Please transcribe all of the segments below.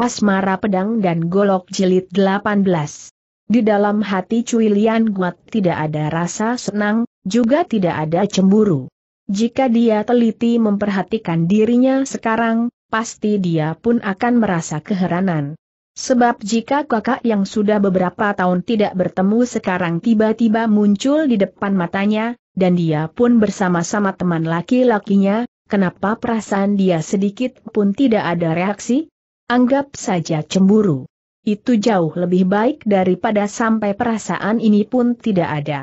Asmara Pedang dan Golok Jilid 18. Di dalam hati Cui Lian Guat tidak ada rasa senang, juga tidak ada cemburu. Jika dia teliti memperhatikan dirinya sekarang, pasti dia pun akan merasa keheranan. Sebab jika kakak yang sudah beberapa tahun tidak bertemu sekarang tiba-tiba muncul di depan matanya, dan dia pun bersama-sama teman laki-lakinya, kenapa perasaan dia sedikit pun tidak ada reaksi? Anggap saja cemburu. Itu jauh lebih baik daripada sampai perasaan ini pun tidak ada.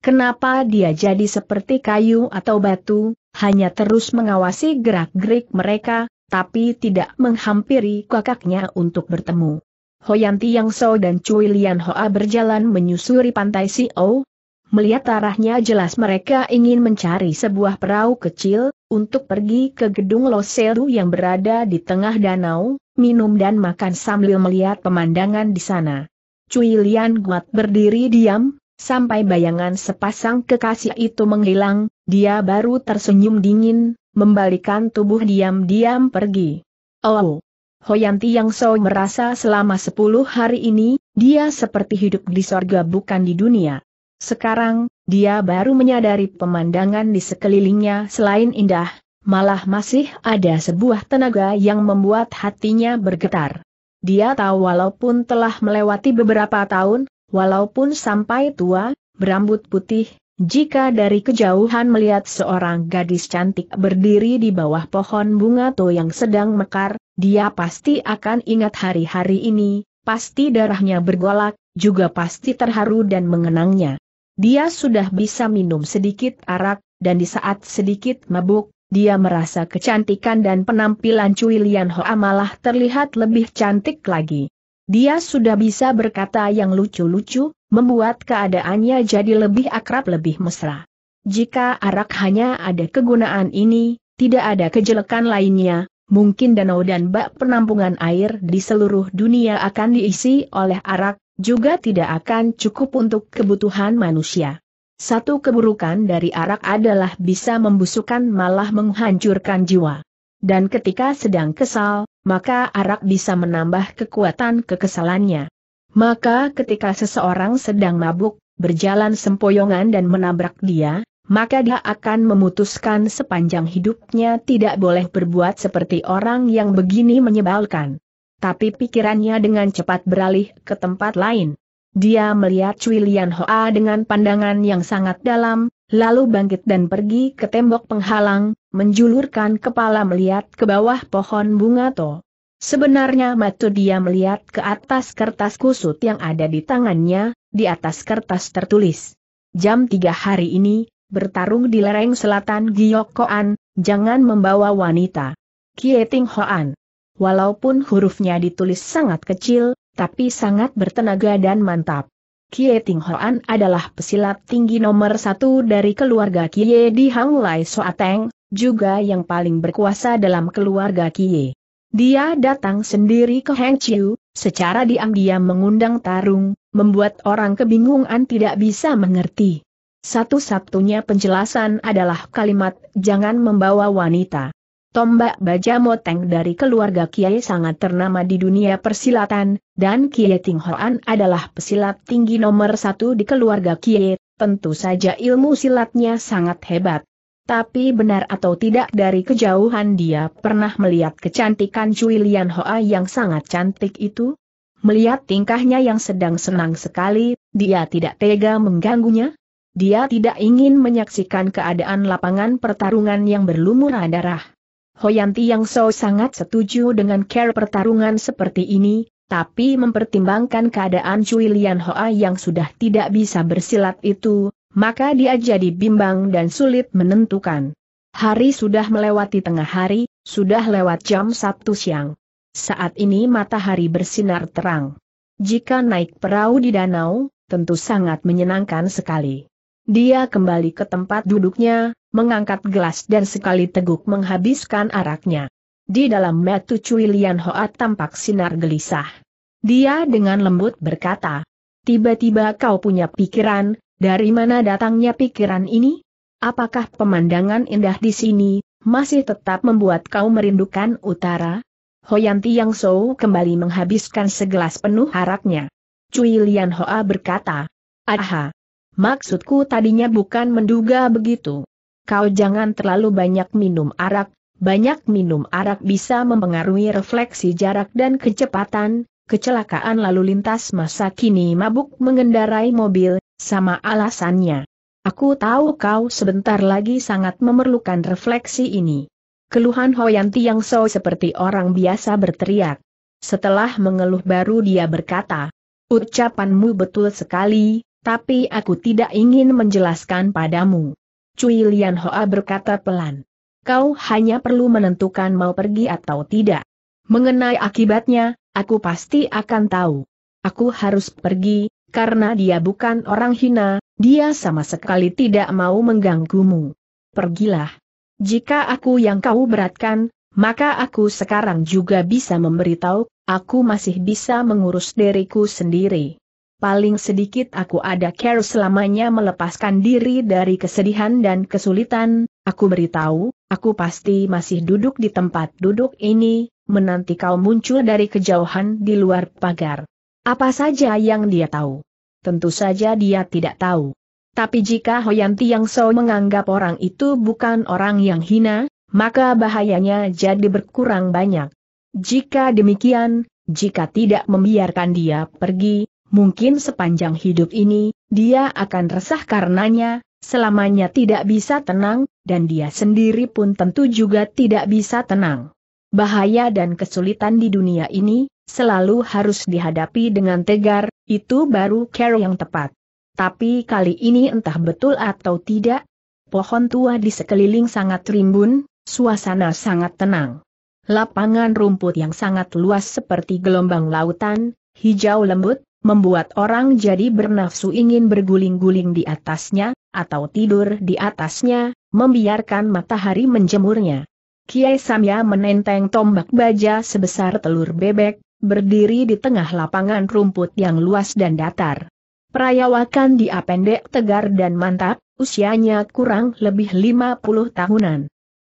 Kenapa dia jadi seperti kayu atau batu, hanya terus mengawasi gerak-gerik mereka, tapi tidak menghampiri kakaknya untuk bertemu. Hoyanti Yang So dan Cui Lian Hoa berjalan menyusuri pantai Si O. Melihat arahnya jelas mereka ingin mencari sebuah perahu kecil, untuk pergi ke gedung Loseru yang berada di tengah danau, minum dan makan sambil melihat pemandangan di sana. Cui Lian Guat berdiri diam, sampai bayangan sepasang kekasih itu menghilang, dia baru tersenyum dingin, membalikan tubuh diam-diam pergi. Oh! Hoyanti Yang So merasa selama sepuluh hari ini, dia seperti hidup di sorga bukan di dunia. Sekarang, dia baru menyadari pemandangan di sekelilingnya selain indah, malah masih ada sebuah tenaga yang membuat hatinya bergetar. Dia tahu walaupun telah melewati beberapa tahun, walaupun sampai tua, berambut putih, jika dari kejauhan melihat seorang gadis cantik berdiri di bawah pohon bunga to yang sedang mekar, dia pasti akan ingat hari-hari ini, pasti darahnya bergolak, juga pasti terharu dan mengenangnya. Dia sudah bisa minum sedikit arak, dan di saat sedikit mabuk, dia merasa kecantikan dan penampilan Cui Lian Hoa malah terlihat lebih cantik lagi. Dia sudah bisa berkata yang lucu-lucu, membuat keadaannya jadi lebih akrab lebih mesra. Jika arak hanya ada kegunaan ini, tidak ada kejelekan lainnya, mungkin danau dan bak penampungan air di seluruh dunia akan diisi oleh arak, juga tidak akan cukup untuk kebutuhan manusia. Satu keburukan dari arak adalah bisa membusukkan malah menghancurkan jiwa. Dan ketika sedang kesal, maka arak bisa menambah kekuatan kekesalannya. Maka ketika seseorang sedang mabuk, berjalan sempoyongan dan menabrak dia, maka dia akan memutuskan sepanjang hidupnya tidak boleh berbuat seperti orang yang begini menyebalkan. Tapi pikirannya dengan cepat beralih ke tempat lain. Dia melihat Cui Lian Hoa dengan pandangan yang sangat dalam, lalu bangkit dan pergi ke tembok penghalang, menjulurkan kepala melihat ke bawah pohon bunga to. Sebenarnya matu dia melihat ke atas kertas kusut yang ada di tangannya, di atas kertas tertulis. Jam tiga hari ini, bertarung di lereng selatan Giyokoan, jangan membawa wanita. Kieting Hoan. Walaupun hurufnya ditulis sangat kecil, tapi sangat bertenaga dan mantap. Kie Ting Hoan adalah pesilat tinggi nomor satu dari keluarga Kie di Hang Lai Soateng, juga yang paling berkuasa dalam keluarga Kie. Dia datang sendiri ke Hang Chiu, secara diam-diam mengundang tarung, membuat orang kebingungan tidak bisa mengerti. Satu-satunya penjelasan adalah kalimat, jangan membawa wanita. Tombak baja moteng dari keluarga Kiai sangat ternama di dunia persilatan, dan Kiai Ting Hoan adalah pesilat tinggi nomor satu di keluarga Kiai, tentu saja ilmu silatnya sangat hebat. Tapi benar atau tidak dari kejauhan dia pernah melihat kecantikan Cui Lian Hoa yang sangat cantik itu? Melihat tingkahnya yang sedang senang sekali, dia tidak tega mengganggunya? Dia tidak ingin menyaksikan keadaan lapangan pertarungan yang berlumuran darah. Hoyanti yang so sangat setuju dengan care pertarungan seperti ini, tapi mempertimbangkan keadaan Cui Lian Hoa yang sudah tidak bisa bersilat itu, maka dia jadi bimbang dan sulit menentukan. Hari sudah melewati tengah hari, sudah lewat jam Sabtu siang. Saat ini matahari bersinar terang. Jika naik perahu di danau, tentu sangat menyenangkan sekali. Dia kembali ke tempat duduknya, mengangkat gelas dan sekali teguk menghabiskan araknya. Di dalam metu Cui Lian Hoa tampak sinar gelisah. Dia dengan lembut berkata, Tiba-tiba kau punya pikiran, dari mana datangnya pikiran ini? Apakah pemandangan indah di sini, masih tetap membuat kau merindukan utara? Hoyanti Yang Sou kembali menghabiskan segelas penuh araknya. Cui Lian Hoa berkata, Aha, maksudku tadinya bukan menduga begitu kau jangan terlalu banyak minum arak, banyak minum arak bisa mempengaruhi refleksi jarak dan kecepatan, kecelakaan lalu lintas masa kini mabuk mengendarai mobil, sama alasannya. Aku tahu kau sebentar lagi sangat memerlukan refleksi ini. Keluhan Hoyanti yang so seperti orang biasa berteriak. Setelah mengeluh baru dia berkata, ucapanmu betul sekali, tapi aku tidak ingin menjelaskan padamu. Cui Lian Hoa berkata pelan. Kau hanya perlu menentukan mau pergi atau tidak. Mengenai akibatnya, aku pasti akan tahu. Aku harus pergi, karena dia bukan orang hina, dia sama sekali tidak mau mengganggumu. Pergilah. Jika aku yang kau beratkan, maka aku sekarang juga bisa memberitahu, aku masih bisa mengurus diriku sendiri paling sedikit aku ada care selamanya melepaskan diri dari kesedihan dan kesulitan, aku beritahu, aku pasti masih duduk di tempat duduk ini, menanti kau muncul dari kejauhan di luar pagar. Apa saja yang dia tahu? Tentu saja dia tidak tahu. Tapi jika Hoyanti Yang So menganggap orang itu bukan orang yang hina, maka bahayanya jadi berkurang banyak. Jika demikian, jika tidak membiarkan dia pergi, Mungkin sepanjang hidup ini, dia akan resah karenanya, selamanya tidak bisa tenang, dan dia sendiri pun tentu juga tidak bisa tenang. Bahaya dan kesulitan di dunia ini, selalu harus dihadapi dengan tegar, itu baru care yang tepat. Tapi kali ini entah betul atau tidak, pohon tua di sekeliling sangat rimbun, suasana sangat tenang. Lapangan rumput yang sangat luas seperti gelombang lautan, hijau lembut, membuat orang jadi bernafsu ingin berguling-guling di atasnya, atau tidur di atasnya, membiarkan matahari menjemurnya. Kiai Samya menenteng tombak baja sebesar telur bebek, berdiri di tengah lapangan rumput yang luas dan datar. Perayawakan dia pendek tegar dan mantap, usianya kurang lebih 50 tahunan.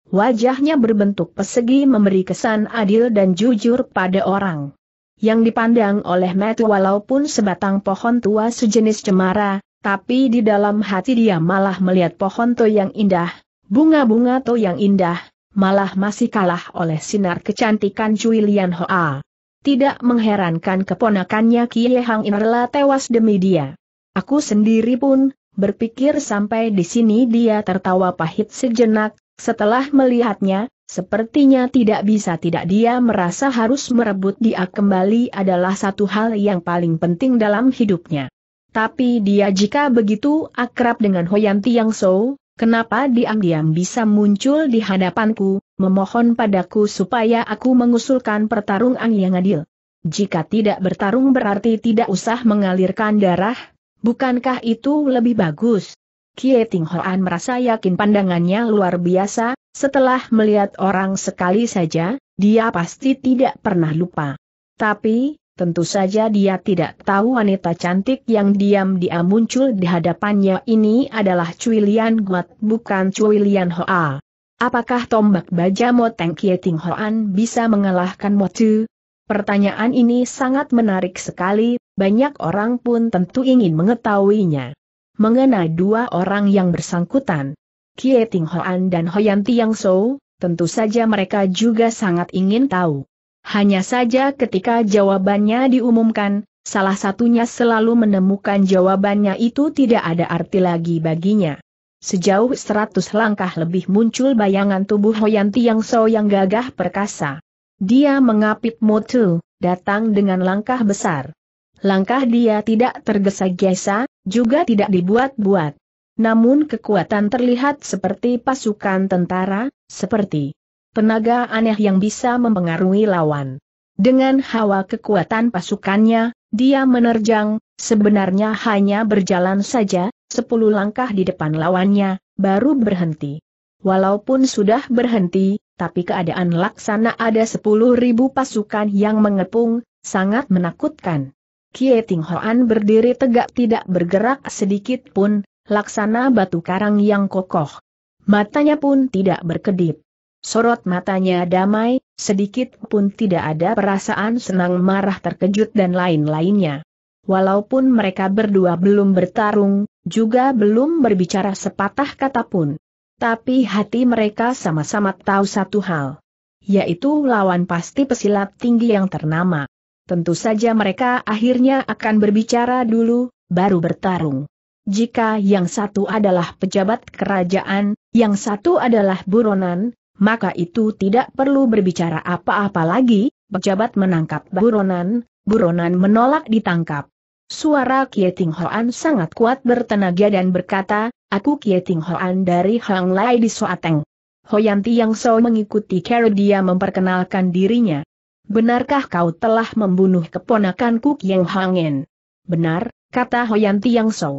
Wajahnya berbentuk persegi memberi kesan adil dan jujur pada orang yang dipandang oleh Metu walaupun sebatang pohon tua sejenis cemara, tapi di dalam hati dia malah melihat pohon to yang indah, bunga-bunga to yang indah, malah masih kalah oleh sinar kecantikan Cui Lian Hoa. Tidak mengherankan keponakannya Kie Hang rela tewas demi dia. Aku sendiri pun, berpikir sampai di sini dia tertawa pahit sejenak, setelah melihatnya, Sepertinya tidak bisa tidak dia merasa harus merebut dia kembali adalah satu hal yang paling penting dalam hidupnya. Tapi dia jika begitu akrab dengan Hoyan Tiang So, kenapa diam-diam bisa muncul di hadapanku, memohon padaku supaya aku mengusulkan pertarungan yang adil. Jika tidak bertarung berarti tidak usah mengalirkan darah, bukankah itu lebih bagus? Kie Ting Hoan merasa yakin pandangannya luar biasa, setelah melihat orang sekali saja, dia pasti tidak pernah lupa. Tapi, tentu saja dia tidak tahu wanita cantik yang diam-diam muncul di hadapannya ini adalah Cui Lian Guat bukan Cui Lian Hoa. Apakah tombak baja Moteng Kieting Hoan bisa mengalahkan Motu? Pertanyaan ini sangat menarik sekali, banyak orang pun tentu ingin mengetahuinya. Mengenai dua orang yang bersangkutan, Kie Ting Hoan dan Hoyan Tiang So, tentu saja mereka juga sangat ingin tahu. Hanya saja ketika jawabannya diumumkan, salah satunya selalu menemukan jawabannya itu tidak ada arti lagi baginya. Sejauh seratus langkah lebih muncul bayangan tubuh Hoyan Tiang So yang gagah perkasa. Dia mengapit motu, datang dengan langkah besar. Langkah dia tidak tergesa-gesa, juga tidak dibuat-buat. Namun kekuatan terlihat seperti pasukan tentara, seperti tenaga aneh yang bisa mempengaruhi lawan. Dengan hawa kekuatan pasukannya, dia menerjang, sebenarnya hanya berjalan saja, sepuluh langkah di depan lawannya, baru berhenti. Walaupun sudah berhenti, tapi keadaan laksana ada sepuluh ribu pasukan yang mengepung, sangat menakutkan. Kie Ting Hoan berdiri tegak tidak bergerak sedikit pun, laksana batu karang yang kokoh. Matanya pun tidak berkedip. Sorot matanya damai, sedikit pun tidak ada perasaan senang marah terkejut dan lain-lainnya. Walaupun mereka berdua belum bertarung, juga belum berbicara sepatah kata pun. Tapi hati mereka sama-sama tahu satu hal. Yaitu lawan pasti pesilat tinggi yang ternama. Tentu saja mereka akhirnya akan berbicara dulu, baru bertarung. Jika yang satu adalah pejabat kerajaan, yang satu adalah buronan, maka itu tidak perlu berbicara apa-apa lagi, pejabat menangkap buronan, buronan menolak ditangkap. Suara Kieting Hoan sangat kuat bertenaga dan berkata, aku Kieting Hoan dari Hang Lai di Soateng. Hoyanti Yang So mengikuti Carol dia memperkenalkan dirinya. Benarkah kau telah membunuh keponakanku Kieng Hangen? Benar, kata Hoyanti Yang So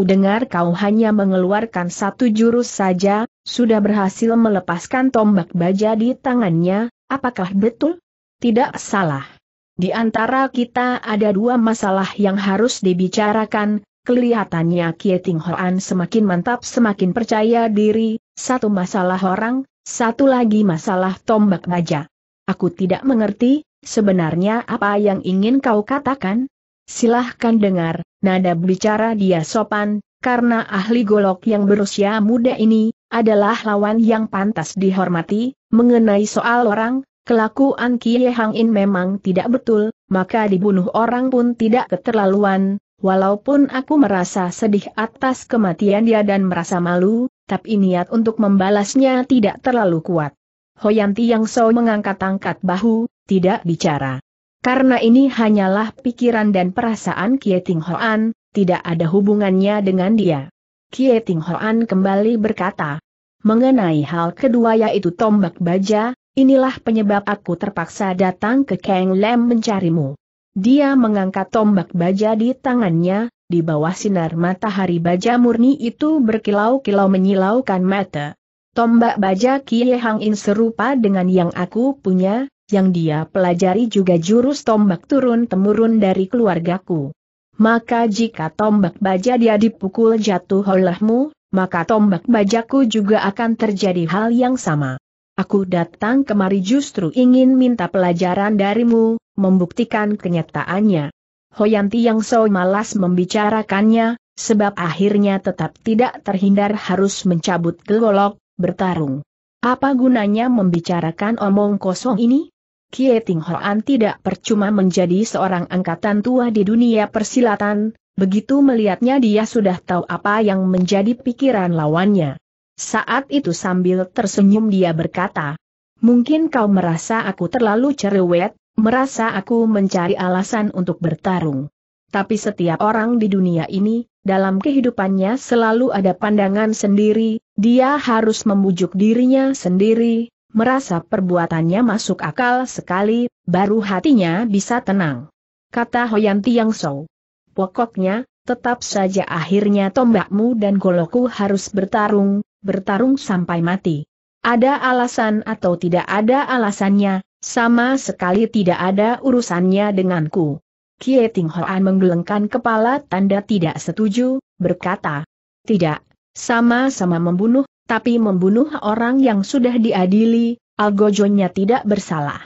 dengar kau hanya mengeluarkan satu jurus saja, sudah berhasil melepaskan tombak baja di tangannya, apakah betul? Tidak salah. Di antara kita ada dua masalah yang harus dibicarakan, kelihatannya Kieting Hoan semakin mantap semakin percaya diri, satu masalah orang, satu lagi masalah tombak baja. Aku tidak mengerti, sebenarnya apa yang ingin kau katakan? Silahkan dengar, nada bicara dia sopan, karena ahli golok yang berusia muda ini, adalah lawan yang pantas dihormati, mengenai soal orang, kelakuan Kie Hang In memang tidak betul, maka dibunuh orang pun tidak keterlaluan, walaupun aku merasa sedih atas kematian dia dan merasa malu, tapi niat untuk membalasnya tidak terlalu kuat. Hoyanti Yang So mengangkat-angkat bahu, tidak bicara. Karena ini hanyalah pikiran dan perasaan Ting Hoan, tidak ada hubungannya dengan dia. Ting Hoan kembali berkata, mengenai hal kedua yaitu tombak baja, inilah penyebab aku terpaksa datang ke Kang Lem mencarimu. Dia mengangkat tombak baja di tangannya, di bawah sinar matahari baja murni itu berkilau-kilau menyilaukan mata. Tombak baja Kie Hang In serupa dengan yang aku punya, yang dia pelajari juga jurus tombak turun-temurun dari keluargaku. Maka jika tombak baja dia dipukul jatuh olehmu, maka tombak bajaku juga akan terjadi hal yang sama. Aku datang kemari justru ingin minta pelajaran darimu, membuktikan kenyataannya. Hoyanti yang so malas membicarakannya, sebab akhirnya tetap tidak terhindar harus mencabut gelolok, bertarung. Apa gunanya membicarakan omong kosong ini? Kie Ting Hoan tidak percuma menjadi seorang angkatan tua di dunia persilatan, begitu melihatnya dia sudah tahu apa yang menjadi pikiran lawannya. Saat itu sambil tersenyum dia berkata, Mungkin kau merasa aku terlalu cerewet, merasa aku mencari alasan untuk bertarung. Tapi setiap orang di dunia ini, dalam kehidupannya selalu ada pandangan sendiri, dia harus membujuk dirinya sendiri, merasa perbuatannya masuk akal sekali, baru hatinya bisa tenang. Kata Hoyan Tiang Sou. Pokoknya, tetap saja akhirnya tombakmu dan goloku harus bertarung, bertarung sampai mati. Ada alasan atau tidak ada alasannya, sama sekali tidak ada urusannya denganku. Kie Ting Hoan menggelengkan kepala tanda tidak setuju, berkata, Tidak, sama-sama membunuh, tapi membunuh orang yang sudah diadili, algojonya tidak bersalah.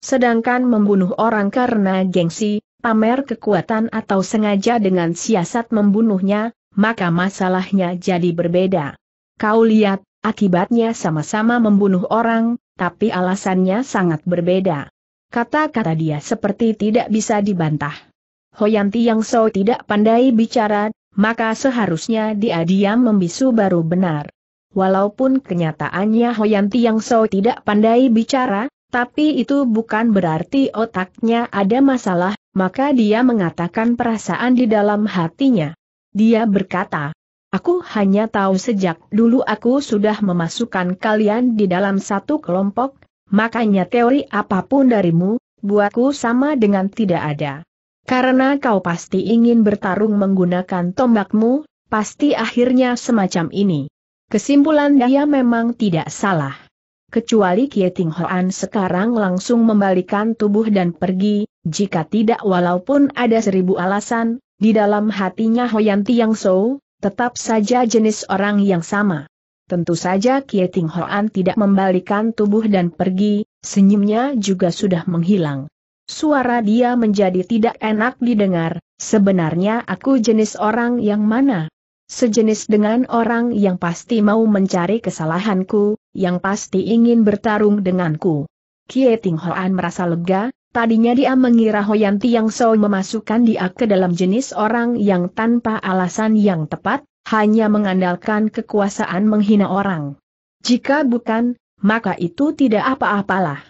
Sedangkan membunuh orang karena gengsi, pamer kekuatan atau sengaja dengan siasat membunuhnya, maka masalahnya jadi berbeda. Kau lihat, akibatnya sama-sama membunuh orang, tapi alasannya sangat berbeda. Kata-kata dia seperti tidak bisa dibantah. Hoyanti yang so tidak pandai bicara, maka seharusnya dia diam membisu baru benar. Walaupun kenyataannya Hoyan Tiang So tidak pandai bicara, tapi itu bukan berarti otaknya ada masalah, maka dia mengatakan perasaan di dalam hatinya. Dia berkata, Aku hanya tahu sejak dulu aku sudah memasukkan kalian di dalam satu kelompok, makanya teori apapun darimu, buatku sama dengan tidak ada. Karena kau pasti ingin bertarung menggunakan tombakmu, pasti akhirnya semacam ini. Kesimpulan dia memang tidak salah. Kecuali Kieting Hoan sekarang langsung membalikan tubuh dan pergi, jika tidak walaupun ada seribu alasan, di dalam hatinya Hoyan Tiang So, tetap saja jenis orang yang sama. Tentu saja Kieting Hoan tidak membalikan tubuh dan pergi, senyumnya juga sudah menghilang. Suara dia menjadi tidak enak didengar, sebenarnya aku jenis orang yang mana? Sejenis dengan orang yang pasti mau mencari kesalahanku, yang pasti ingin bertarung denganku. Kie Ting Hoan merasa lega, tadinya dia mengira Hoyan Tiang So memasukkan dia ke dalam jenis orang yang tanpa alasan yang tepat, hanya mengandalkan kekuasaan menghina orang. Jika bukan, maka itu tidak apa-apalah.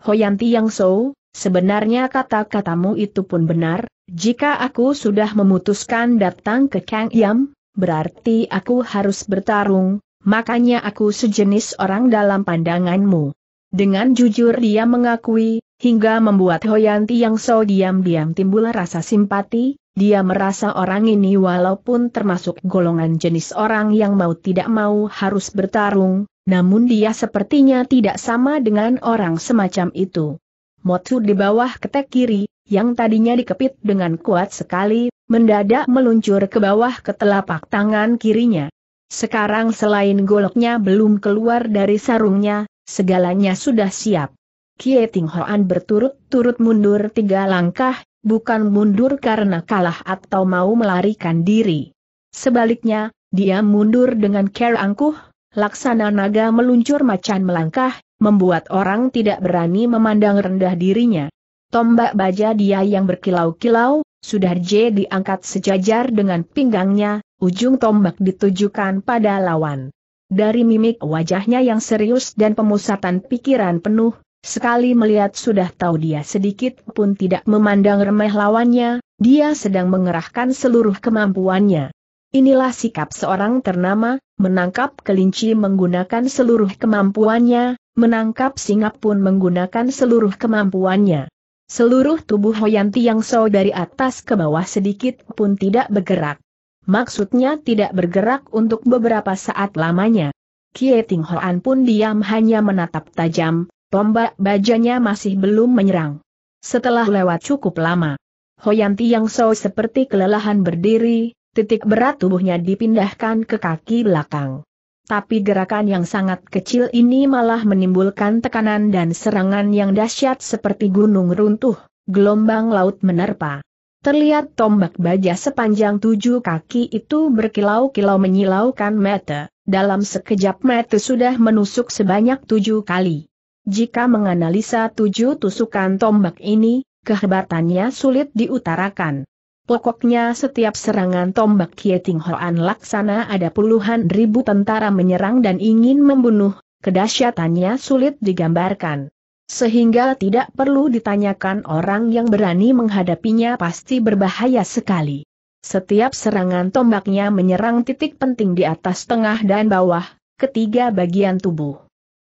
Hoyan Tiang So, sebenarnya kata-katamu itu pun benar, jika aku sudah memutuskan datang ke Kang Yam, berarti aku harus bertarung, makanya aku sejenis orang dalam pandanganmu. Dengan jujur dia mengakui, hingga membuat Hoyanti yang so diam-diam timbul rasa simpati, dia merasa orang ini walaupun termasuk golongan jenis orang yang mau tidak mau harus bertarung, namun dia sepertinya tidak sama dengan orang semacam itu. Motsu di bawah ketek kiri, yang tadinya dikepit dengan kuat sekali, Mendadak meluncur ke bawah ke telapak tangan kirinya. Sekarang selain goloknya belum keluar dari sarungnya, segalanya sudah siap. Kie Ting Hoan berturut-turut mundur tiga langkah, bukan mundur karena kalah atau mau melarikan diri. Sebaliknya, dia mundur dengan care angkuh, laksana naga meluncur macan melangkah, membuat orang tidak berani memandang rendah dirinya. Tombak baja dia yang berkilau-kilau, Sudar J diangkat sejajar dengan pinggangnya, ujung tombak ditujukan pada lawan. Dari mimik wajahnya yang serius dan pemusatan pikiran penuh, sekali melihat sudah tahu dia sedikit pun tidak memandang remeh lawannya, dia sedang mengerahkan seluruh kemampuannya. Inilah sikap seorang ternama, menangkap kelinci menggunakan seluruh kemampuannya, menangkap singa pun menggunakan seluruh kemampuannya. Seluruh tubuh Hoyan So dari atas ke bawah sedikit pun tidak bergerak. Maksudnya tidak bergerak untuk beberapa saat lamanya. Kie Ting Hoan pun diam hanya menatap tajam, tombak bajanya masih belum menyerang. Setelah lewat cukup lama, Hoyan So seperti kelelahan berdiri, titik berat tubuhnya dipindahkan ke kaki belakang tapi gerakan yang sangat kecil ini malah menimbulkan tekanan dan serangan yang dahsyat seperti gunung runtuh, gelombang laut menerpa. Terlihat tombak baja sepanjang tujuh kaki itu berkilau-kilau menyilaukan mata, dalam sekejap mata sudah menusuk sebanyak tujuh kali. Jika menganalisa tujuh tusukan tombak ini, kehebatannya sulit diutarakan. Pokoknya setiap serangan tombak Kieting Hoan Laksana ada puluhan ribu tentara menyerang dan ingin membunuh, kedahsyatannya sulit digambarkan. Sehingga tidak perlu ditanyakan orang yang berani menghadapinya pasti berbahaya sekali. Setiap serangan tombaknya menyerang titik penting di atas tengah dan bawah, ketiga bagian tubuh.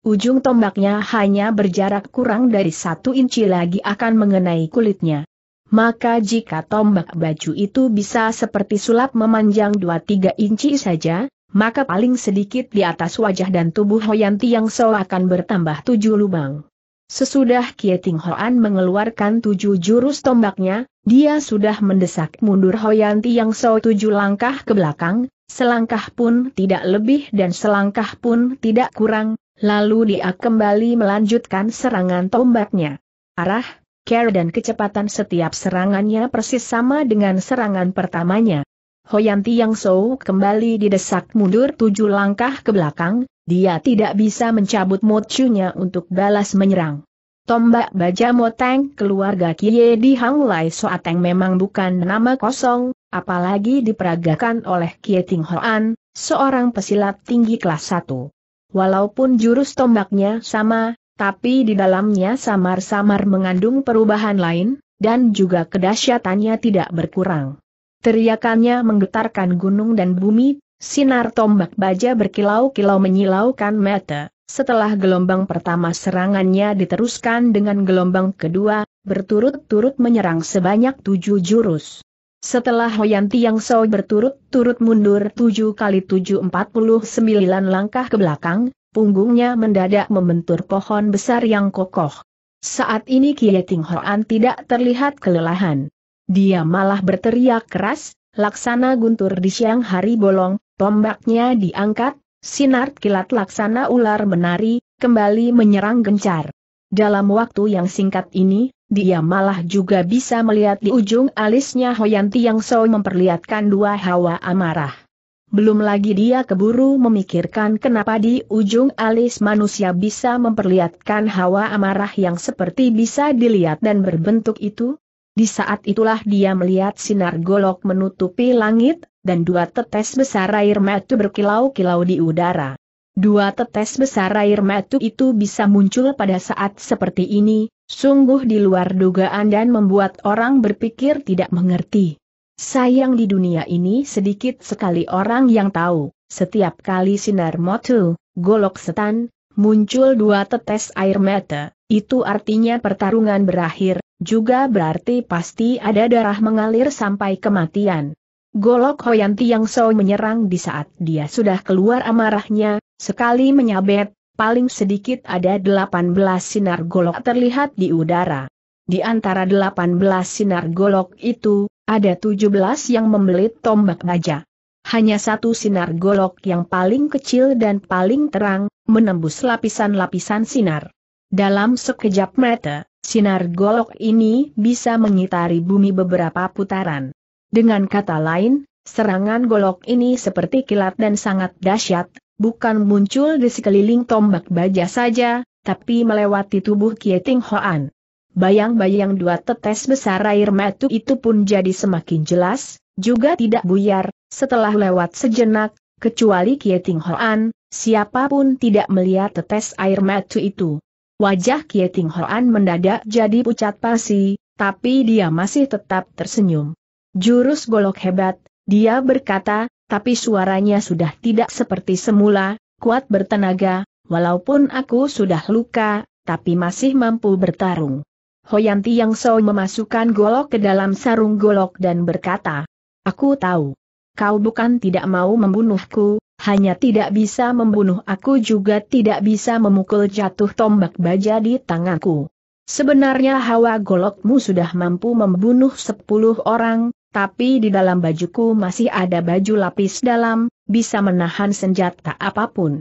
Ujung tombaknya hanya berjarak kurang dari satu inci lagi akan mengenai kulitnya maka jika tombak baju itu bisa seperti sulap memanjang 2-3 inci saja, maka paling sedikit di atas wajah dan tubuh Hoyanti yang so akan bertambah tujuh lubang. Sesudah Kieting Hoan mengeluarkan tujuh jurus tombaknya, dia sudah mendesak mundur Hoyanti yang so tujuh langkah ke belakang, selangkah pun tidak lebih dan selangkah pun tidak kurang, lalu dia kembali melanjutkan serangan tombaknya. Arah, care dan kecepatan setiap serangannya persis sama dengan serangan pertamanya. Hoyanti Yang Sou kembali didesak mundur tujuh langkah ke belakang, dia tidak bisa mencabut mochunya untuk balas menyerang. Tombak baja moteng keluarga Kie di Hang Lai Soateng memang bukan nama kosong, apalagi diperagakan oleh Kie Ting Hoan, seorang pesilat tinggi kelas 1. Walaupun jurus tombaknya sama, tapi di dalamnya samar-samar mengandung perubahan lain, dan juga kedahsyatannya tidak berkurang. Teriakannya menggetarkan gunung dan bumi, sinar tombak baja berkilau-kilau menyilaukan mata. Setelah gelombang pertama serangannya diteruskan dengan gelombang kedua, berturut-turut menyerang sebanyak tujuh jurus. Setelah Hoyanti Yang So berturut-turut mundur tujuh kali tujuh empat puluh sembilan langkah ke belakang, punggungnya mendadak membentur pohon besar yang kokoh. Saat ini Kie Ting Hoan tidak terlihat kelelahan. Dia malah berteriak keras, laksana guntur di siang hari bolong, tombaknya diangkat, sinar kilat laksana ular menari, kembali menyerang gencar. Dalam waktu yang singkat ini, dia malah juga bisa melihat di ujung alisnya Hoyanti yang so memperlihatkan dua hawa amarah belum lagi dia keburu memikirkan kenapa di ujung alis manusia bisa memperlihatkan hawa amarah yang seperti bisa dilihat dan berbentuk itu. Di saat itulah dia melihat sinar golok menutupi langit, dan dua tetes besar air mata berkilau-kilau di udara. Dua tetes besar air mata itu bisa muncul pada saat seperti ini, sungguh di luar dugaan dan membuat orang berpikir tidak mengerti. Sayang di dunia ini sedikit sekali orang yang tahu, setiap kali sinar motu, golok setan, muncul dua tetes air mata, itu artinya pertarungan berakhir, juga berarti pasti ada darah mengalir sampai kematian. Golok Hoyanti yang so menyerang di saat dia sudah keluar amarahnya, sekali menyabet, paling sedikit ada 18 sinar golok terlihat di udara. Di antara 18 sinar golok itu, ada 17 yang membelit tombak baja. Hanya satu sinar golok yang paling kecil dan paling terang, menembus lapisan-lapisan sinar. Dalam sekejap mata, sinar golok ini bisa mengitari bumi beberapa putaran. Dengan kata lain, serangan golok ini seperti kilat dan sangat dahsyat, bukan muncul di sekeliling tombak baja saja, tapi melewati tubuh Kieting Hoan. Bayang-bayang dua tetes besar air matu itu pun jadi semakin jelas, juga tidak buyar, setelah lewat sejenak, kecuali Kieting Hoan, siapapun tidak melihat tetes air matu itu. Wajah Kieting Hoan mendadak jadi pucat pasi, tapi dia masih tetap tersenyum. Jurus golok hebat, dia berkata, tapi suaranya sudah tidak seperti semula, kuat bertenaga, walaupun aku sudah luka, tapi masih mampu bertarung. Hoyanti Yang So memasukkan golok ke dalam sarung golok dan berkata, Aku tahu. Kau bukan tidak mau membunuhku, hanya tidak bisa membunuh aku juga tidak bisa memukul jatuh tombak baja di tanganku. Sebenarnya hawa golokmu sudah mampu membunuh sepuluh orang, tapi di dalam bajuku masih ada baju lapis dalam, bisa menahan senjata apapun.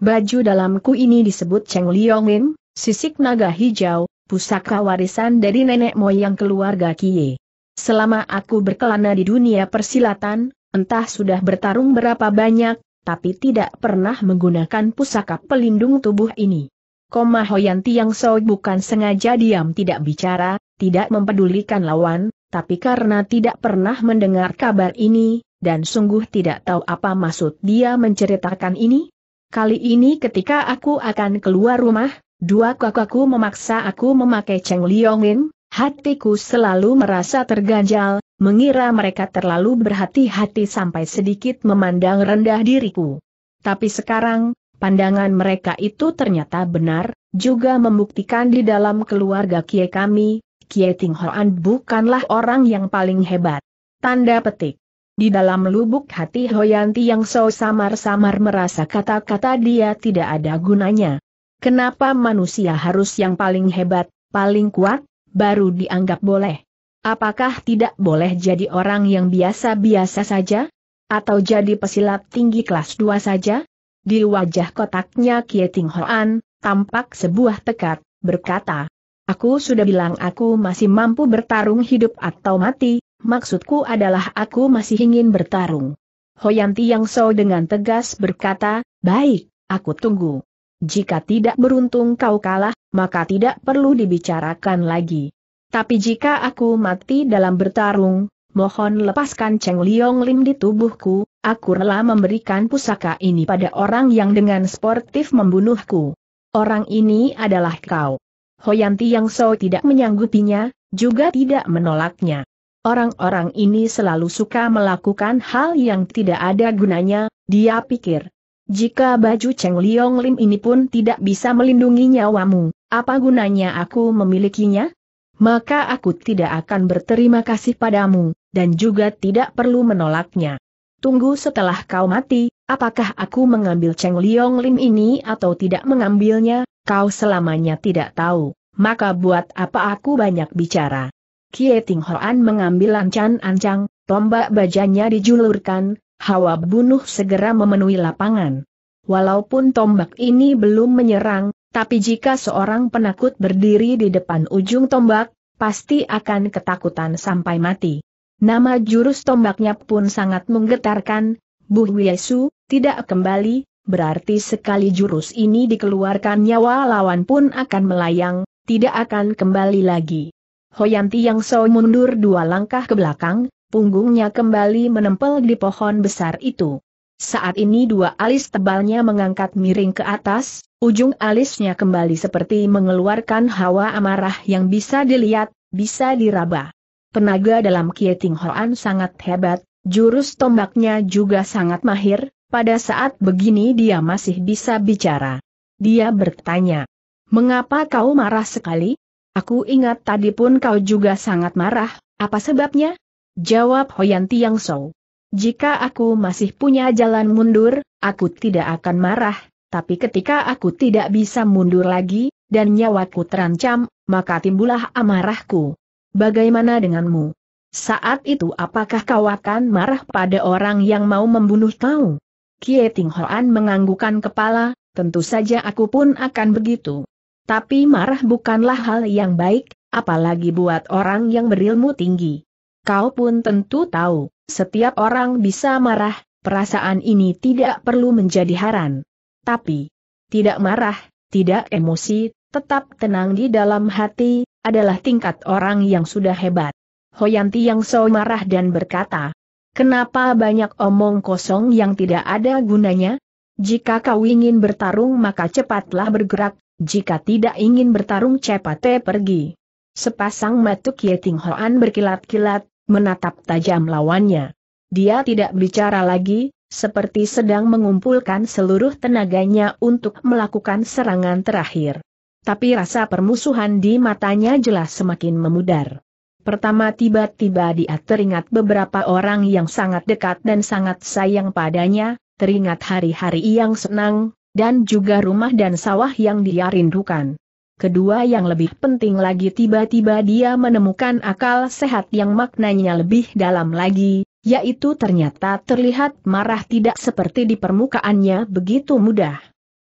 Baju dalamku ini disebut Cheng Liongin, Sisik naga hijau, pusaka warisan dari nenek moyang keluarga Kie. Selama aku berkelana di dunia persilatan, entah sudah bertarung berapa banyak, tapi tidak pernah menggunakan pusaka pelindung tubuh ini. Koma Hoyanti yang So bukan sengaja diam tidak bicara, tidak mempedulikan lawan, tapi karena tidak pernah mendengar kabar ini, dan sungguh tidak tahu apa maksud dia menceritakan ini. Kali ini ketika aku akan keluar rumah, Dua kakakku memaksa aku memakai Cheng Liongin, hatiku selalu merasa terganjal, mengira mereka terlalu berhati-hati sampai sedikit memandang rendah diriku. Tapi sekarang, pandangan mereka itu ternyata benar, juga membuktikan di dalam keluarga kie kami, Kie Ting Hoan bukanlah orang yang paling hebat. Tanda petik. Di dalam lubuk hati Hoyanti yang so samar-samar merasa kata-kata dia tidak ada gunanya. Kenapa manusia harus yang paling hebat, paling kuat, baru dianggap boleh? Apakah tidak boleh jadi orang yang biasa-biasa saja? Atau jadi pesilat tinggi kelas 2 saja? Di wajah kotaknya Ting Hoan, tampak sebuah tekad, berkata, Aku sudah bilang aku masih mampu bertarung hidup atau mati, maksudku adalah aku masih ingin bertarung. Hoyanti Yang So dengan tegas berkata, baik, aku tunggu. Jika tidak beruntung kau kalah, maka tidak perlu dibicarakan lagi. Tapi jika aku mati dalam bertarung, mohon lepaskan Cheng Liong Lim di tubuhku, aku rela memberikan pusaka ini pada orang yang dengan sportif membunuhku. Orang ini adalah kau. Hoyanti Yang So tidak menyanggupinya, juga tidak menolaknya. Orang-orang ini selalu suka melakukan hal yang tidak ada gunanya, dia pikir. Jika baju Cheng Liong Lim ini pun tidak bisa melindungi nyawamu, apa gunanya aku memilikinya? Maka aku tidak akan berterima kasih padamu, dan juga tidak perlu menolaknya. Tunggu setelah kau mati, apakah aku mengambil Cheng Liong Lim ini atau tidak mengambilnya, kau selamanya tidak tahu, maka buat apa aku banyak bicara. Kie Ting Hoan mengambil ancang-ancang, tombak bajanya dijulurkan, Hawa bunuh segera memenuhi lapangan. Walaupun tombak ini belum menyerang, tapi jika seorang penakut berdiri di depan ujung tombak, pasti akan ketakutan sampai mati. Nama jurus tombaknya pun sangat menggetarkan, Bu Yesu, tidak kembali, berarti sekali jurus ini dikeluarkan nyawa lawan pun akan melayang, tidak akan kembali lagi. Hoyanti yang so mundur dua langkah ke belakang, punggungnya kembali menempel di pohon besar itu. Saat ini dua alis tebalnya mengangkat miring ke atas, ujung alisnya kembali seperti mengeluarkan hawa amarah yang bisa dilihat, bisa diraba. Penaga dalam Kieting Hoan sangat hebat, jurus tombaknya juga sangat mahir, pada saat begini dia masih bisa bicara. Dia bertanya, Mengapa kau marah sekali? Aku ingat tadi pun kau juga sangat marah, apa sebabnya? Jawab Hoyan Tiang Song. Jika aku masih punya jalan mundur, aku tidak akan marah, tapi ketika aku tidak bisa mundur lagi, dan nyawaku terancam, maka timbullah amarahku. Bagaimana denganmu? Saat itu apakah kau akan marah pada orang yang mau membunuh kau? Kie Ting Hoan menganggukan kepala, tentu saja aku pun akan begitu. Tapi marah bukanlah hal yang baik, apalagi buat orang yang berilmu tinggi. Kau pun tentu tahu, setiap orang bisa marah, perasaan ini tidak perlu menjadi haran. Tapi, tidak marah, tidak emosi, tetap tenang di dalam hati, adalah tingkat orang yang sudah hebat. Hoyanti yang so marah dan berkata, Kenapa banyak omong kosong yang tidak ada gunanya? Jika kau ingin bertarung maka cepatlah bergerak, jika tidak ingin bertarung cepatlah pergi. Sepasang mata Yeting Hoan berkilat-kilat, menatap tajam lawannya. Dia tidak bicara lagi, seperti sedang mengumpulkan seluruh tenaganya untuk melakukan serangan terakhir. Tapi rasa permusuhan di matanya jelas semakin memudar. Pertama tiba-tiba dia teringat beberapa orang yang sangat dekat dan sangat sayang padanya, teringat hari-hari yang senang, dan juga rumah dan sawah yang dia rindukan. Kedua yang lebih penting lagi tiba-tiba dia menemukan akal sehat yang maknanya lebih dalam lagi, yaitu ternyata terlihat marah tidak seperti di permukaannya begitu mudah.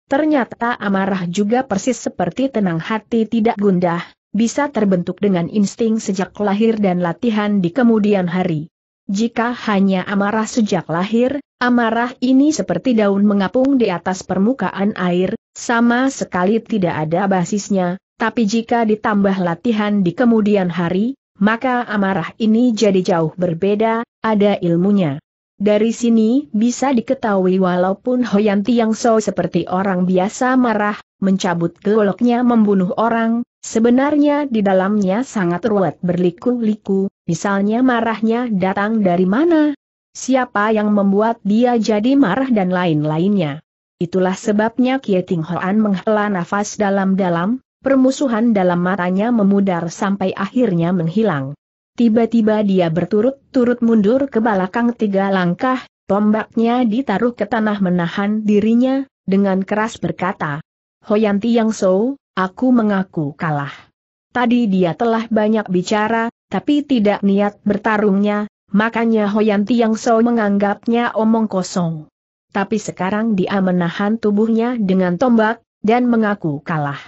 Ternyata amarah juga persis seperti tenang hati tidak gundah, bisa terbentuk dengan insting sejak lahir dan latihan di kemudian hari. Jika hanya amarah sejak lahir, amarah ini seperti daun mengapung di atas permukaan air, sama sekali tidak ada basisnya, tapi jika ditambah latihan di kemudian hari, maka amarah ini jadi jauh berbeda, ada ilmunya. Dari sini bisa diketahui walaupun Hoyanti yang so seperti orang biasa marah, mencabut goloknya membunuh orang, sebenarnya di dalamnya sangat ruwet berliku-liku, misalnya marahnya datang dari mana, siapa yang membuat dia jadi marah dan lain-lainnya. Itulah sebabnya Ting Hoan menghela nafas dalam-dalam, permusuhan dalam matanya memudar sampai akhirnya menghilang. Tiba-tiba dia berturut-turut mundur ke belakang tiga langkah, tombaknya ditaruh ke tanah menahan dirinya, dengan keras berkata, Hoyanti Yang So, aku mengaku kalah. Tadi dia telah banyak bicara, tapi tidak niat bertarungnya, makanya Hoyanti Yang So menganggapnya omong kosong tapi sekarang dia menahan tubuhnya dengan tombak, dan mengaku kalah.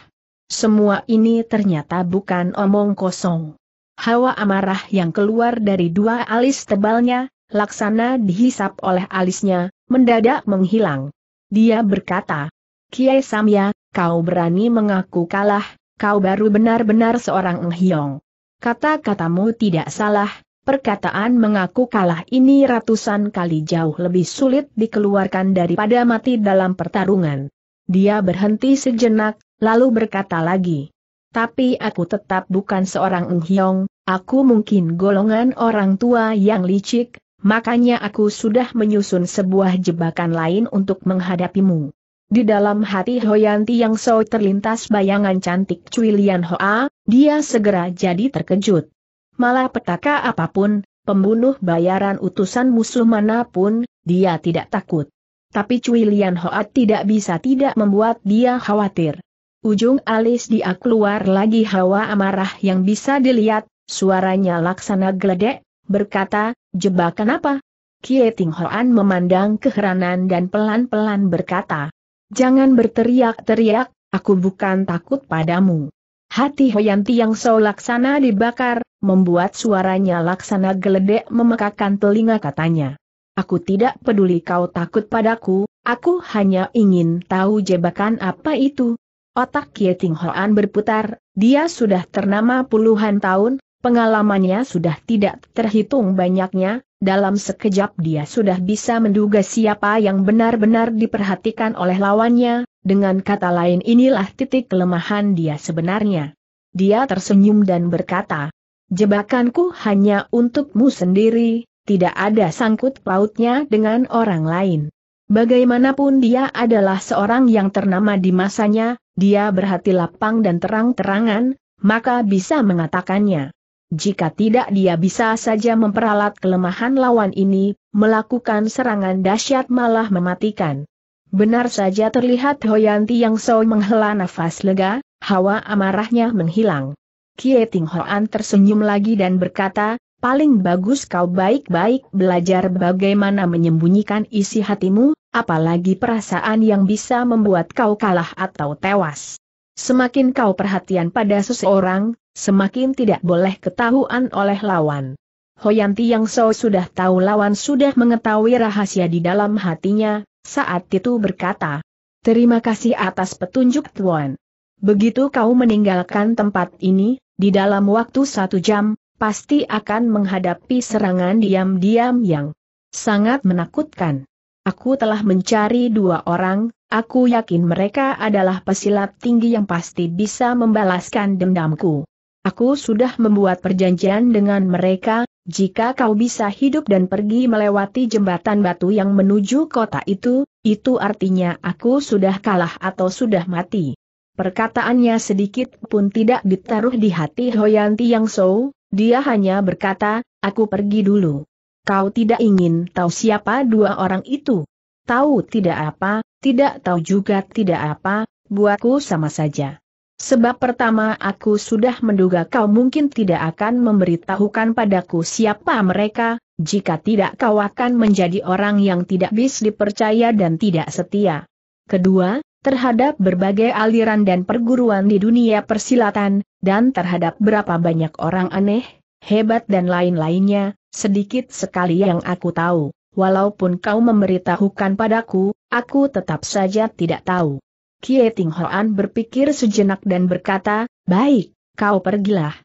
Semua ini ternyata bukan omong kosong. Hawa amarah yang keluar dari dua alis tebalnya, laksana dihisap oleh alisnya, mendadak menghilang. Dia berkata, Kiai Samya, kau berani mengaku kalah, kau baru benar-benar seorang Nghiong. Kata-katamu tidak salah, Perkataan mengaku kalah ini ratusan kali jauh lebih sulit dikeluarkan daripada mati dalam pertarungan. Dia berhenti sejenak, lalu berkata lagi. Tapi aku tetap bukan seorang Enghyong, aku mungkin golongan orang tua yang licik, makanya aku sudah menyusun sebuah jebakan lain untuk menghadapimu. Di dalam hati Hoyanti yang so terlintas bayangan cantik Cui Lian Hoa, dia segera jadi terkejut. Malah petaka apapun, pembunuh bayaran utusan musuh manapun, dia tidak takut. Tapi Cui Lian Hoat tidak bisa tidak membuat dia khawatir. Ujung alis dia keluar lagi hawa amarah yang bisa dilihat, suaranya laksana geledek, berkata, jebakan apa? Kie Ting Hoan memandang keheranan dan pelan-pelan berkata, Jangan berteriak-teriak, aku bukan takut padamu. Hati Hoyanti yang so laksana dibakar, membuat suaranya laksana geledek memekakan telinga katanya. Aku tidak peduli kau takut padaku, aku hanya ingin tahu jebakan apa itu. Otak Yeting Hoan berputar, dia sudah ternama puluhan tahun, pengalamannya sudah tidak terhitung banyaknya, dalam sekejap dia sudah bisa menduga siapa yang benar-benar diperhatikan oleh lawannya, dengan kata lain inilah titik kelemahan dia sebenarnya. Dia tersenyum dan berkata, Jebakanku hanya untukmu sendiri, tidak ada sangkut pautnya dengan orang lain. Bagaimanapun dia adalah seorang yang ternama di masanya, dia berhati lapang dan terang-terangan, maka bisa mengatakannya. Jika tidak dia bisa saja memperalat kelemahan lawan ini, melakukan serangan dahsyat malah mematikan. Benar saja terlihat Hoyanti yang so menghela nafas lega, hawa amarahnya menghilang. Kie Ting Hoan tersenyum lagi dan berkata, paling bagus kau baik-baik belajar bagaimana menyembunyikan isi hatimu, apalagi perasaan yang bisa membuat kau kalah atau tewas. Semakin kau perhatian pada seseorang, semakin tidak boleh ketahuan oleh lawan. Hoyanti yang so sudah tahu lawan sudah mengetahui rahasia di dalam hatinya, saat itu berkata, Terima kasih atas petunjuk Tuan. Begitu kau meninggalkan tempat ini, di dalam waktu satu jam, pasti akan menghadapi serangan diam-diam yang sangat menakutkan. Aku telah mencari dua orang, aku yakin mereka adalah pesilat tinggi yang pasti bisa membalaskan dendamku. Aku sudah membuat perjanjian dengan mereka, jika kau bisa hidup dan pergi melewati jembatan batu yang menuju kota itu, itu artinya aku sudah kalah atau sudah mati. Perkataannya sedikit pun tidak ditaruh di hati Hoyanti Yang So, dia hanya berkata, aku pergi dulu. Kau tidak ingin tahu siapa dua orang itu? Tahu tidak apa, tidak tahu juga tidak apa, buatku sama saja. Sebab pertama aku sudah menduga kau mungkin tidak akan memberitahukan padaku siapa mereka, jika tidak kau akan menjadi orang yang tidak bisa dipercaya dan tidak setia. Kedua, terhadap berbagai aliran dan perguruan di dunia persilatan, dan terhadap berapa banyak orang aneh, hebat dan lain-lainnya, Sedikit sekali yang aku tahu, walaupun kau memberitahukan padaku, aku tetap saja tidak tahu. Kie Ting Hoan berpikir sejenak dan berkata, baik, kau pergilah.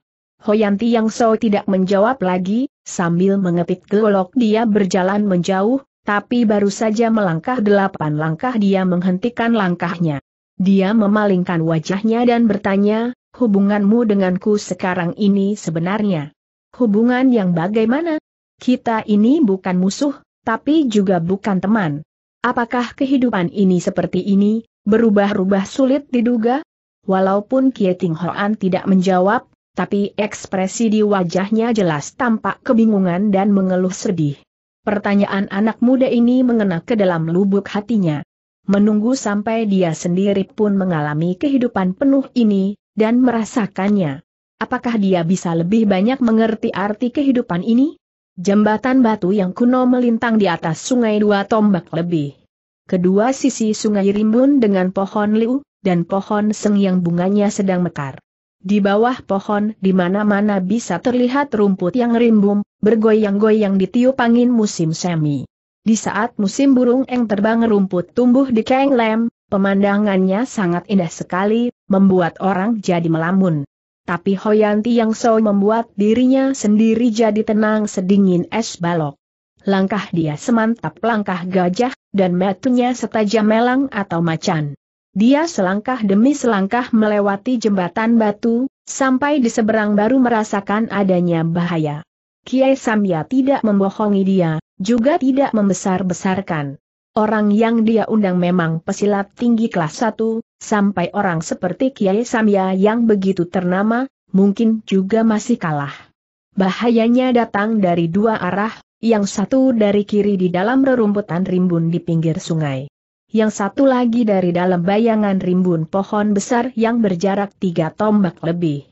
Hoyanti Yang So tidak menjawab lagi, sambil mengepit golok dia berjalan menjauh, tapi baru saja melangkah delapan langkah dia menghentikan langkahnya. Dia memalingkan wajahnya dan bertanya, hubunganmu denganku sekarang ini sebenarnya. Hubungan yang bagaimana? Kita ini bukan musuh, tapi juga bukan teman. Apakah kehidupan ini seperti ini, berubah-ubah sulit diduga? Walaupun Kieting Hoan tidak menjawab, tapi ekspresi di wajahnya jelas tampak kebingungan dan mengeluh sedih. Pertanyaan anak muda ini mengena ke dalam lubuk hatinya. Menunggu sampai dia sendiri pun mengalami kehidupan penuh ini, dan merasakannya. Apakah dia bisa lebih banyak mengerti arti kehidupan ini? Jembatan batu yang kuno melintang di atas sungai dua tombak lebih. Kedua sisi sungai rimbun dengan pohon liu, dan pohon seng yang bunganya sedang mekar. Di bawah pohon di mana-mana bisa terlihat rumput yang rimbun, bergoyang-goyang di tiup angin musim semi. Di saat musim burung eng terbang rumput tumbuh di Keng Lem, pemandangannya sangat indah sekali, membuat orang jadi melamun tapi Hoyanti yang so membuat dirinya sendiri jadi tenang sedingin es balok. Langkah dia semantap langkah gajah, dan metunya setajam melang atau macan. Dia selangkah demi selangkah melewati jembatan batu, sampai di seberang baru merasakan adanya bahaya. Kiai Samya tidak membohongi dia, juga tidak membesar-besarkan. Orang yang dia undang memang pesilat tinggi kelas 1, Sampai orang seperti Kiai Samya yang begitu ternama, mungkin juga masih kalah. Bahayanya datang dari dua arah, yang satu dari kiri di dalam rerumputan rimbun di pinggir sungai. Yang satu lagi dari dalam bayangan rimbun pohon besar yang berjarak tiga tombak lebih.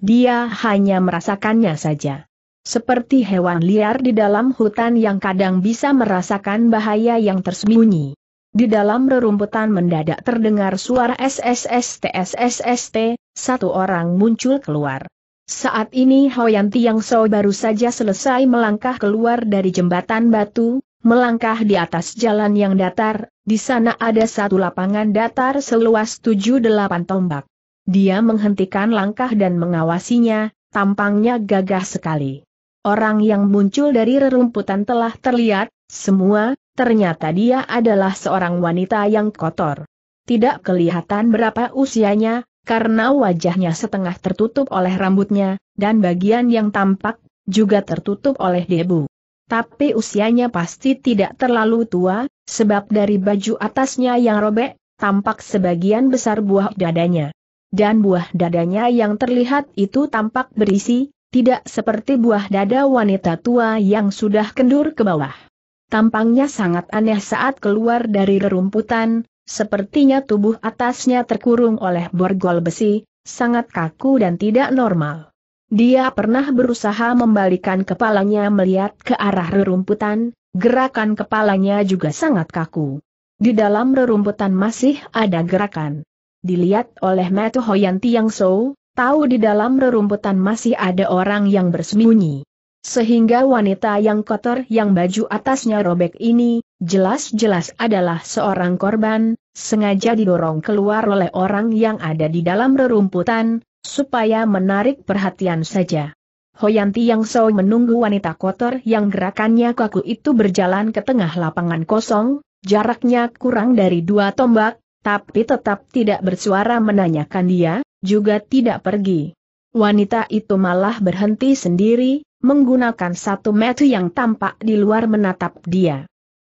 Dia hanya merasakannya saja. Seperti hewan liar di dalam hutan yang kadang bisa merasakan bahaya yang tersembunyi. Di dalam rerumputan mendadak terdengar suara SSST SSST, satu orang muncul keluar. Saat ini Hoyan Tiang So baru saja selesai melangkah keluar dari jembatan batu, melangkah di atas jalan yang datar, di sana ada satu lapangan datar seluas 7-8 tombak. Dia menghentikan langkah dan mengawasinya, tampangnya gagah sekali. Orang yang muncul dari rerumputan telah terlihat, semua, ternyata dia adalah seorang wanita yang kotor. Tidak kelihatan berapa usianya, karena wajahnya setengah tertutup oleh rambutnya, dan bagian yang tampak, juga tertutup oleh debu. Tapi usianya pasti tidak terlalu tua, sebab dari baju atasnya yang robek, tampak sebagian besar buah dadanya. Dan buah dadanya yang terlihat itu tampak berisi, tidak seperti buah dada wanita tua yang sudah kendur ke bawah. Tampangnya sangat aneh saat keluar dari rerumputan, sepertinya tubuh atasnya terkurung oleh borgol besi, sangat kaku dan tidak normal. Dia pernah berusaha membalikan kepalanya melihat ke arah rerumputan, gerakan kepalanya juga sangat kaku. Di dalam rerumputan masih ada gerakan. Dilihat oleh Matu Hoyan Tiang So, tahu di dalam rerumputan masih ada orang yang bersembunyi. Sehingga wanita yang kotor yang baju atasnya robek ini, jelas-jelas adalah seorang korban, sengaja didorong keluar oleh orang yang ada di dalam rerumputan, supaya menarik perhatian saja. Hoyanti yang so menunggu wanita kotor yang gerakannya kaku itu berjalan ke tengah lapangan kosong, jaraknya kurang dari dua tombak, tapi tetap tidak bersuara menanyakan dia, juga tidak pergi. Wanita itu malah berhenti sendiri, menggunakan satu metu yang tampak di luar menatap dia.